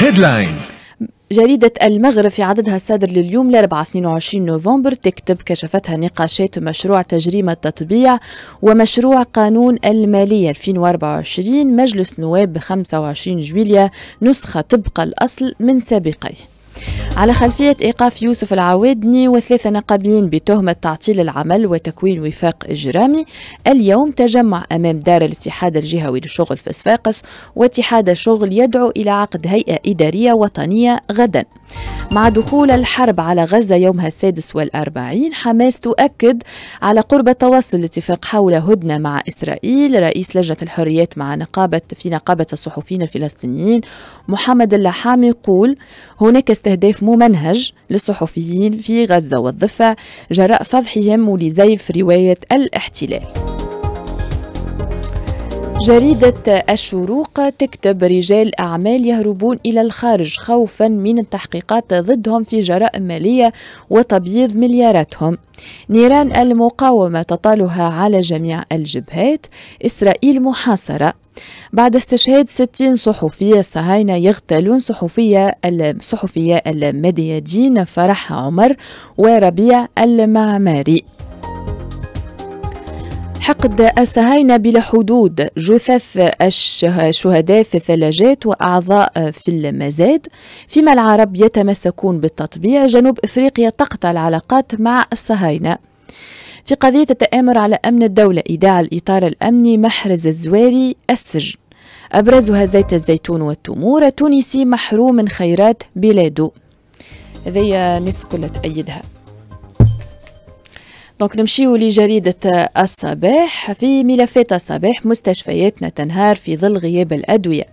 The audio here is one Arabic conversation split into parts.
هيدلاينز جريدة المغرب في عددها الصادر لليوم الأربعاء 22 نوفمبر تكتب كشفتها نقاشات مشروع تجريم التطبيع ومشروع قانون المالية 2024 مجلس نواب 25 جويلية نسخة طبق الأصل من سابقيه على خلفية إيقاف يوسف العوادني وثلاثة نقابيين بتهمة تعطيل العمل وتكوين وفاق إجرامي اليوم تجمع أمام دار الاتحاد الجهوي للشغل في صفاقس واتحاد الشغل يدعو إلى عقد هيئة إدارية وطنية غداً مع دخول الحرب على غزة يومها السادس والأربعين حماس تؤكد على قرب توصل الاتفاق حول هدنة مع إسرائيل رئيس لجنة الحريات مع نقابة في نقابة الصحفيين الفلسطينيين محمد اللحام يقول هناك استهداف ممنهج للصحفيين في غزة والضفة جراء فضحهم ولزيف رواية الاحتلال جريدة الشروق تكتب رجال أعمال يهربون إلى الخارج خوفا من التحقيقات ضدهم في جرائم مالية وتبييض ملياراتهم نيران المقاومة تطالها على جميع الجبهات إسرائيل محاصرة بعد استشهاد 60 صحفية صهاينة يغتالون صحفية الصحفية المديادين فرح عمر وربيع المعماري حقد الصهاينة بلا حدود جثث الشهداء في الثلاجات وأعضاء في المزاد فيما العرب يتمسكون بالتطبيع جنوب إفريقيا تقطع العلاقات مع الصهاينة في قضية التآمر على أمن الدولة إيداع الإطار الأمني محرز الزواري السجن أبرزها زيت الزيتون والتمور التونسي محروم من خيرات بلاده هذه ناس كلها تأيدها دونك نمشيو لجريدة الصباح في ملفات الصباح مستشفياتنا تنهار في ظل غياب الأدوية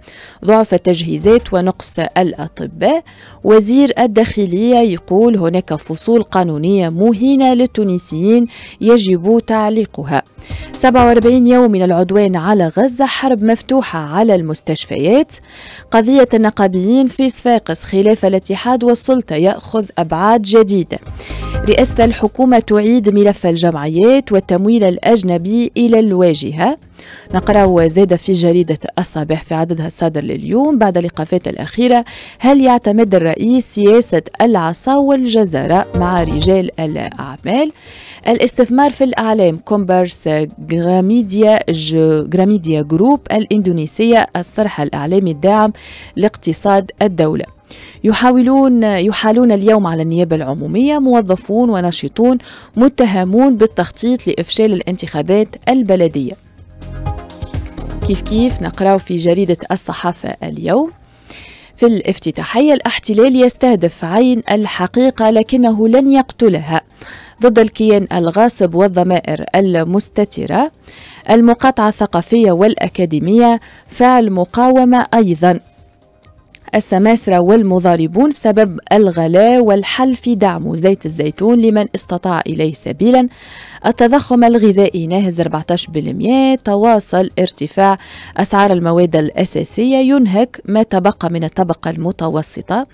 ضعف التجهيزات ونقص الأطباء وزير الداخلية يقول هناك فصول قانونية مهينة للتونسيين يجب تعليقها 47 يوم من العدوان على غزة حرب مفتوحة على المستشفيات قضية النقابيين في صفاقس خلاف الاتحاد والسلطة يأخذ أبعاد جديدة رئاسة الحكومة تعيد ملف الجمعيات والتمويل الأجنبي إلى الواجهة نقرأ زاد في جريدة الصباح في عددها الصادر لليوم بعد اللقافات الأخيرة هل يعتمد الرئيس سياسة العصا والجزرة مع رجال الأعمال الاستثمار في الأعلام كومبرس جراميديا, جراميديا جروب الإندونيسية الصرح الإعلامي الداعم لاقتصاد الدولة يحاولون يحالون اليوم على النيابة العمومية موظفون وناشطون متهمون بالتخطيط لإفشال الانتخابات البلدية كيف كيف نقرأ في جريدة الصحافة اليوم في الافتتاحية الاحتلال يستهدف عين الحقيقة لكنه لن يقتلها ضد الكيان الغاصب والضمائر المستترة المقاطعة الثقافية والأكاديمية فعل مقاومة أيضاً السماسرة والمضاربون سبب الغلاء والحل في دعم زيت الزيتون لمن استطاع إليه سبيلا التضخم الغذائي ناهز 14% تواصل ارتفاع أسعار المواد الأساسية ينهك ما تبقى من الطبقة المتوسطة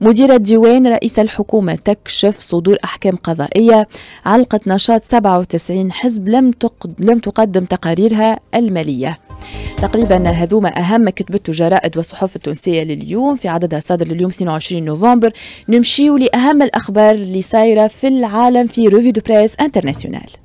مديرة ديوان رئيس الحكومة تكشف صدور أحكام قضائية علقت نشاط 97 حزب لم, تقد لم تقدم تقاريرها المالية تقريبا هذوما أهم كتبته جرائد وصحف التونسية لليوم في عددها صادر لليوم 22 نوفمبر نمشيو لأهم الأخبار اللي صايرة في العالم في روفي دو بريس انترناسيونال